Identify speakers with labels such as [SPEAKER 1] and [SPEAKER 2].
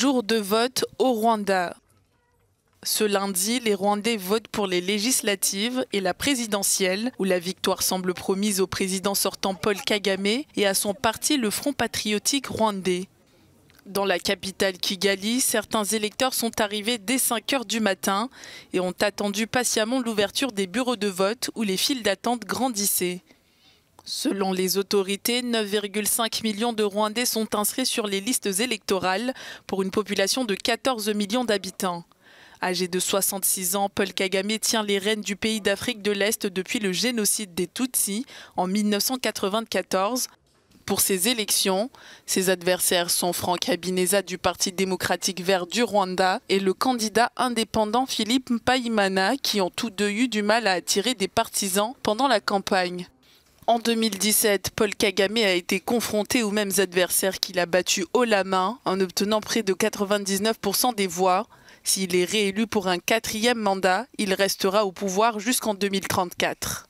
[SPEAKER 1] Jour de vote au Rwanda. Ce lundi, les Rwandais votent pour les législatives et la présidentielle, où la victoire semble promise au président sortant Paul Kagame et à son parti le Front patriotique rwandais. Dans la capitale Kigali, certains électeurs sont arrivés dès 5 heures du matin et ont attendu patiemment l'ouverture des bureaux de vote où les files d'attente grandissaient. Selon les autorités, 9,5 millions de Rwandais sont inscrits sur les listes électorales pour une population de 14 millions d'habitants. Âgé de 66 ans, Paul Kagame tient les rênes du pays d'Afrique de l'Est depuis le génocide des Tutsis en 1994. Pour ces élections, ses adversaires sont Franck Abineza du Parti démocratique vert du Rwanda et le candidat indépendant Philippe Mpaimana qui ont tous deux eu du mal à attirer des partisans pendant la campagne. En 2017, Paul Kagame a été confronté aux mêmes adversaires qu'il a battus haut la main en obtenant près de 99% des voix. S'il est réélu pour un quatrième mandat, il restera au pouvoir jusqu'en 2034.